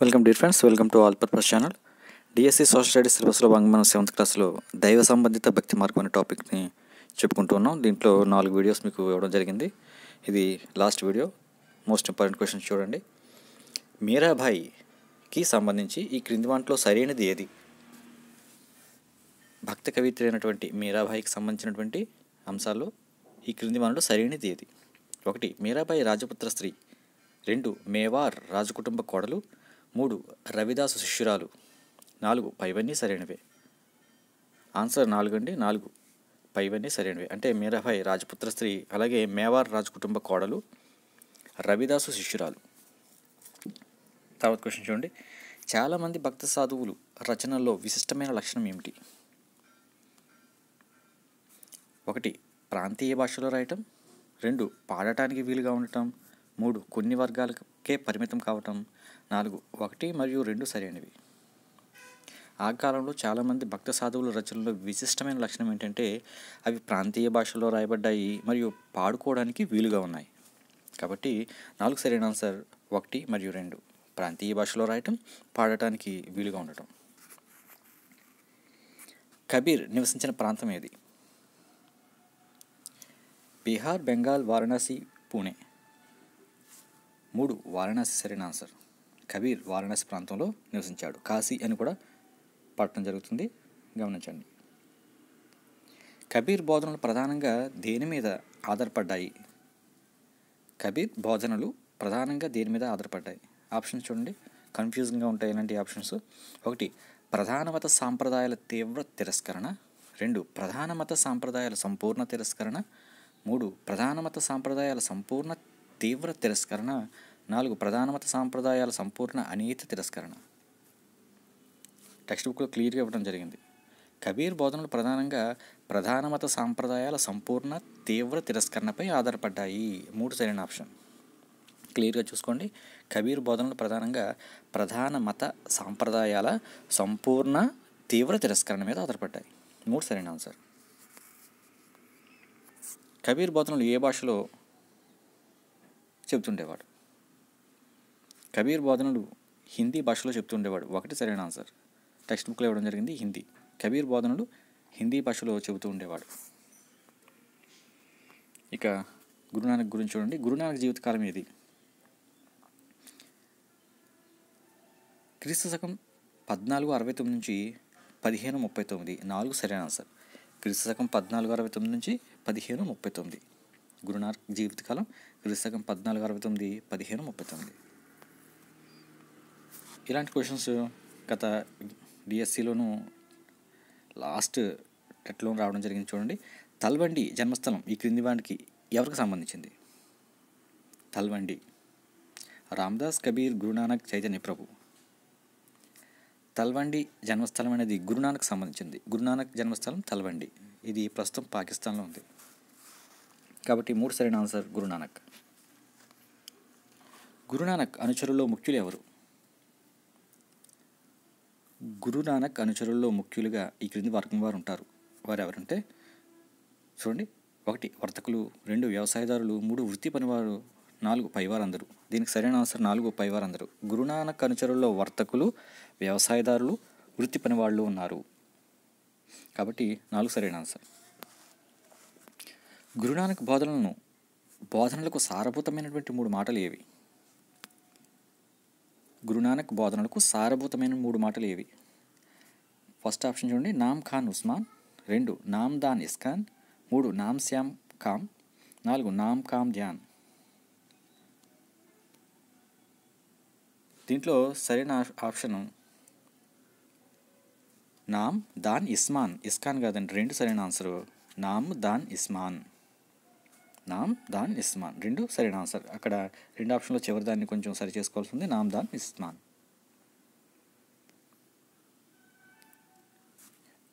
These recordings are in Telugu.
welcome dear friends welcome to all purpose channel DSC social studies సిలబస్లో భాగంగా మనం సెవెంత్ క్లాస్లో దైవ సంబంధిత భక్తి మార్గం అనే టాపిక్ని చెప్పుకుంటున్నాం దీంట్లో నాలుగు వీడియోస్ మీకు ఇవ్వడం జరిగింది ఇది last video most important question చూడండి మీరాబాయికి సంబంధించి ఈ క్రింది వాంట్లో సరైనది ఏది భక్త కవిత్రి అయినటువంటి మీరాబాయికి సంబంధించినటువంటి అంశాల్లో ఈ క్రింది వాంట్లో సరైనది ఏది ఒకటి మీరాబాయి రాజపుత్ర స్త్రీ రెండు మేవార్ రాజకుటుంబ కోడలు మూడు రవిదాసు శిష్యురాలు నాలుగు పైవన్నీ సరైనవే ఆన్సర్ నాలుగు అండి నాలుగు పైవన్నీ సరైనవి అంటే మీరాభాయ్ రాజపుత్ర స్త్రీ అలాగే మేవార్ రాజు కుటుంబ కోడలు రవిదాసు శిష్యురాలు తర్వాత క్వశ్చన్ చూడండి చాలామంది భక్త సాధువులు రచనల్లో విశిష్టమైన లక్షణం ఏమిటి ఒకటి ప్రాంతీయ భాషలో రాయటం రెండు పాడటానికి వీలుగా ఉండటం మూడు కొన్ని వర్గాలకే పరిమితం కావటం నాలుగు ఒకటి మరియు రెండు సరైనవి ఆ కాలంలో చాలామంది భక్త సాధువుల రచనలో విశిష్టమైన లక్షణం ఏంటంటే అవి ప్రాంతీయ భాషలో రాయబడ్డాయి మరియు పాడుకోవడానికి వీలుగా ఉన్నాయి కాబట్టి నాలుగు సరైన ఆన్సర్ ఒకటి మరియు రెండు ప్రాంతీయ భాషలో రాయటం పాడటానికి వీలుగా ఉండటం కబీర్ నివసించిన ప్రాంతం ఏది బీహార్ బెంగాల్ వారణాసి పూణే మూడు వారణాసి సరైన ఆన్సర్ కబీర్ వారణాసి ప్రాంతంలో నివసించాడు కాశీ అని కూడా పట్టడం జరుగుతుంది గమనించండి కబీర్ బోధనలు ప్రధానంగా దేని మీద ఆధారపడ్డాయి కబీర్ బోధనలు ప్రధానంగా దేని మీద ఆధారపడ్డాయి ఆప్షన్స్ చూడండి కన్ఫ్యూజింగ్గా ఉంటాయి ఇలాంటి ఆప్షన్స్ ఒకటి ప్రధాన మత సాంప్రదాయాల తీవ్ర తిరస్కరణ రెండు ప్రధాన మత సాంప్రదాయాల సంపూర్ణ తిరస్కరణ మూడు ప్రధాన మత సాంప్రదాయాల సంపూర్ణ తీవ్ర తిరస్కరణ నాలుగు ప్రధాన మత సాంప్రదాయాల సంపూర్ణ అనీత తిరస్కరణ టెక్స్ట్ బుక్లో క్లియర్గా ఇవ్వడం జరిగింది కబీర్ బోధనలు ప్రధానంగా ప్రధాన మత సాంప్రదాయాల సంపూర్ణ తీవ్ర తిరస్కరణపై ఆధారపడ్డాయి మూడు సరైన ఆప్షన్ క్లియర్గా చూసుకోండి కబీర్ బోధనలు ప్రధానంగా ప్రధాన మత సాంప్రదాయాల సంపూర్ణ తీవ్ర తిరస్కరణ మీద ఆధారపడ్డాయి మూడు సరైన ఆన్సర్ కబీర్ బోధనలు ఏ భాషలో చెప్తుండేవాడు కబీర్ బోధనలు హిందీ భాషలో చెప్తుండేవాడు ఒకటి సరైన ఆన్సర్ టెక్స్ట్ బుక్లో ఇవ్వడం జరిగింది హిందీ కబీర్ బోధనలు హిందీ భాషలో చెబుతూ ఉండేవాడు ఇక గురునానక్ గురించి చూడండి గురునానక్ జీవితకాలం ఏది క్రీస్తు శకం పద్నాలుగు అరవై తొమ్మిది నుంచి పదిహేను ముప్పై తొమ్మిది నాలుగు సరైన ఆన్సర్ క్రీస్తు శకం పద్నాలుగు అరవై తొమ్మిది నుంచి పదిహేను ముప్పై తొమ్మిది గురునానక్ జీవితకాలం క్రిస్తకం పద్నాలుగు అరవై తొమ్మిది పదిహేను ముప్పై తొమ్మిది ఇలాంటి క్వశ్చన్స్ గత డిఎస్సిలోనూ లాస్ట్ టెట్లో రావడం జరిగింది చూడండి తల్వండి జన్మస్థలం ఈ క్రింది వాడికి ఎవరికి సంబంధించింది తల్వండి రామ్దాస్ కబీర్ గురునానక్ చైతన్య ప్రభు తల్వండి జన్మస్థలం అనేది గురునానక్ సంబంధించింది గురునానక్ జన్మస్థలం తల్వండి ఇది ప్రస్తుతం పాకిస్తాన్లో ఉంది కాబట్టి మూడు సరైన ఆన్సర్ గురునానక్ గురునానక్ అనుచరుల్లో ముఖ్యులు ఎవరు గురునానక్ అనుచరుల్లో ముఖ్యులుగా ఈ క్రింది వర్గం వారు ఉంటారు వారు ఎవరంటే చూడండి ఒకటి వర్తకులు రెండు వ్యవసాయదారులు మూడు వృత్తి పనివారు నాలుగు పైవారందరూ దీనికి సరైన ఆన్సర్ నాలుగు పైవారందరూ గురునానక్ అనుచరుల్లో వర్తకులు వ్యవసాయదారులు వృత్తి పనివాళ్ళు ఉన్నారు కాబట్టి నాలుగు సరైన ఆన్సర్ గురునానక్ బోధనలను బోధనలకు సారభూతమైనటువంటి మూడు మాటలు ఏవి గురునానక్ బోధనలకు సారభూతమైన మూడు మాటలు ఏవి ఫస్ట్ ఆప్షన్ చూడండి నామ్ ఖాన్ ఉస్మాన్ రెండు నామ్ దాన్ ఇస్కాన్ మూడు నామ్ శ్యామ్ ఖామ్ నాలుగు నామ్ ఖామ్ ధ్యాన్ దీంట్లో సరైన ఆప్షన్ నామ్ దాన్ ఇస్మాన్ ఇస్కాన్ కాదండి రెండు సరైన ఆన్సరు నామ్ దాన్ ఇస్మాన్ నామ్ దాన్ ఇస్మాన్ రెండు సరైన ఆన్సర్ అక్కడ రెండు ఆప్షన్లో చివరి దాన్ని కొంచెం సరి చేసుకోవాల్సి ఉంది నామ్ దాన్ ఇస్మాన్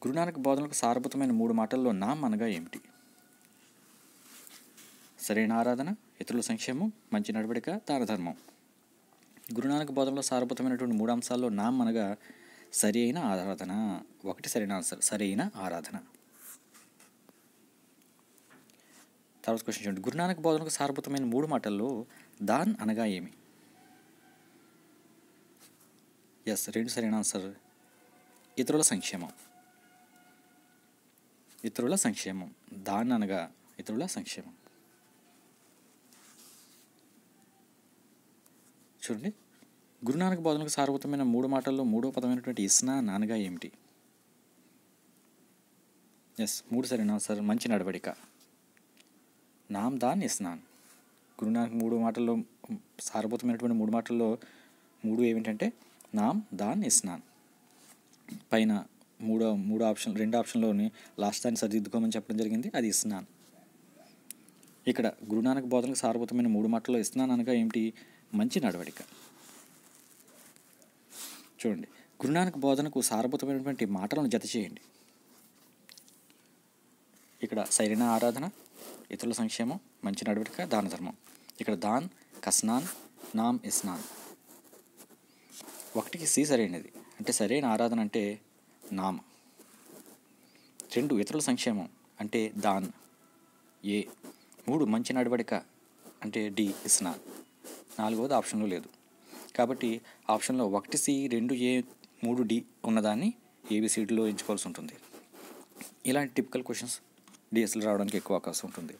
గురునానక్ బోధనలకు సారభూతమైన మూడు మాటల్లో నామ్ అనగా ఏమిటి సరైన ఆరాధన ఇతరుల సంక్షేమం మంచి నడవడిక తారధర్మం గురునానక్ బోధనలో సారభూతమైనటువంటి మూడు అంశాల్లో నామ్ అనగా సరి అయిన ఆరాధన ఒకటి సరైన ఆన్సర్ సరైన ఆరాధన తర్వాత క్వశ్చన్ చూడండి గురునానక్ బోధనకు సారభూతమైన మూడు మాటల్లో దాన్ అనగా ఏమి ఎస్ రెండు సరైన ఆన్సర్ ఇతరుల సంక్షేమం ఇతరుల సంక్షేమం దాన్ అనగా ఇతరుల సంక్షేమం చూడండి గురునానక్ బోధనకు సారభూతమైన మూడు మాటల్లో మూడో పదమైనటువంటి ఇస్నా నానగా ఏమిటి ఎస్ మూడు సరైన ఆన్సర్ మంచి నడవడిక నామ్ దాన్ ఇస్నాన్ గురునానక్ మూడు మాటల్లో సారభూతమైనటువంటి మూడు మాటల్లో మూడు ఏమిటంటే నామ్ దాన్ ఇస్నాన్ పైన మూడో మూడు ఆప్షన్ రెండు ఆప్షన్లోని లాస్ట్ దాన్ని సరిదిద్దుకోమని చెప్పడం జరిగింది అది ఇస్నాన్ ఇక్కడ గురునానక్ బోధనకు సారభూతమైన మూడు మాటల్లో ఇస్నాన్ అనగా ఏమిటి మంచి నడవడిక చూడండి గురునానక్ బోధనకు సారభూతమైనటువంటి మాటలను జత చేయండి ఇక్కడ సరైన ఆరాధన ఇతరుల సంక్షేమం మంచి నడవడిక దాన ధర్మం ఇక్కడ దాన్ కస్నాన్ నామ్ ఇస్నాన్ ఒకటికి సి సరైనది అంటే సరైన ఆరాధన అంటే నామ రెండు ఇతరుల సంక్షేమం అంటే దాన్ ఏ మూడు మంచి నడవడిక అంటే డి ఇస్నాన్ నాలుగవది ఆప్షన్లో లేదు కాబట్టి ఆప్షన్లో ఒకటి సి రెండు ఏ మూడు డి ఉన్నదాన్ని ఏబిసిడిలో ఎంచుకోవాల్సి ఉంటుంది ఇలాంటి టిపికల్ క్వశ్చన్స్ డిఎస్ఎల్ రావడానికి ఎక్కువ అవకాశం ఉంటుంది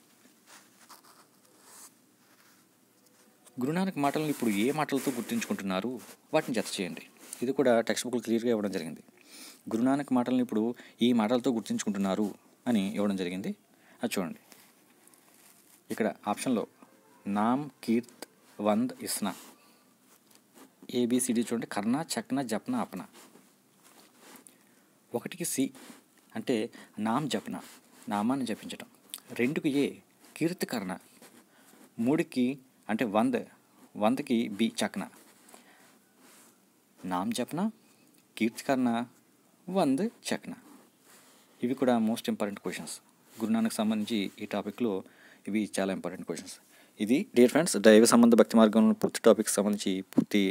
గురునానక్ మాటలను ఇప్పుడు ఏ మాటలతో గుర్తుంచుకుంటున్నారు వాటిని జత చేయండి ఇది కూడా టెక్స్ట్ బుక్లు క్లియర్గా ఇవ్వడం జరిగింది గురునానక్ మాటలను ఇప్పుడు ఈ మాటలతో గుర్తుంచుకుంటున్నారు అని ఇవ్వడం జరిగింది అది చూడండి ఇక్కడ ఆప్షన్లో నామ్ కీర్త్ వంద్ ఇస్నా ఏబిసిడి చూడండి కర్ణ చక్న జప్న అప్న ఒకటికి సి అంటే నామ్ జపన నామాన్ని జపించటం రెండుకి ఏ కీర్తికరణ మూడుకి అంటే వంద వందకి బి చక్న నామ జపన కీర్తికరణ వంద చక్న ఇవి కూడా మోస్ట్ ఇంపార్టెంట్ క్వశ్చన్స్ గురునానక్ సంబంధించి ఈ టాపిక్లో ఇవి చాలా ఇంపార్టెంట్ క్వశ్చన్స్ ఇది డియర్ ఫ్రెండ్స్ దైవ సంబంధ భక్తి మార్గంలో పూర్తి టాపిక్ సంబంధించి పూర్తి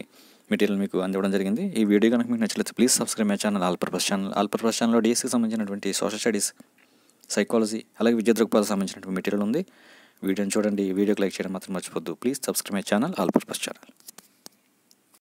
మెటీరియల్ మీకు అందివ్వడం జరిగింది ఈ వీడియో కనుక మీకు నచ్చలేదు please subscribe my channel all purpose channel all purpose ఛానల్లో డిఎస్కి సంబంధించినటువంటి సోషల్ స్టడీస్ సైకాలజీ అలాగే విద్య దృక్పథాలకు సంబంధించినటువంటి మెటీరియల్ ఉంది వీడియోని చూడండి వీడియోకి లైక్ చేయడం మాత్రం మర్చిపోద్దు please subscribe my channel all purpose channel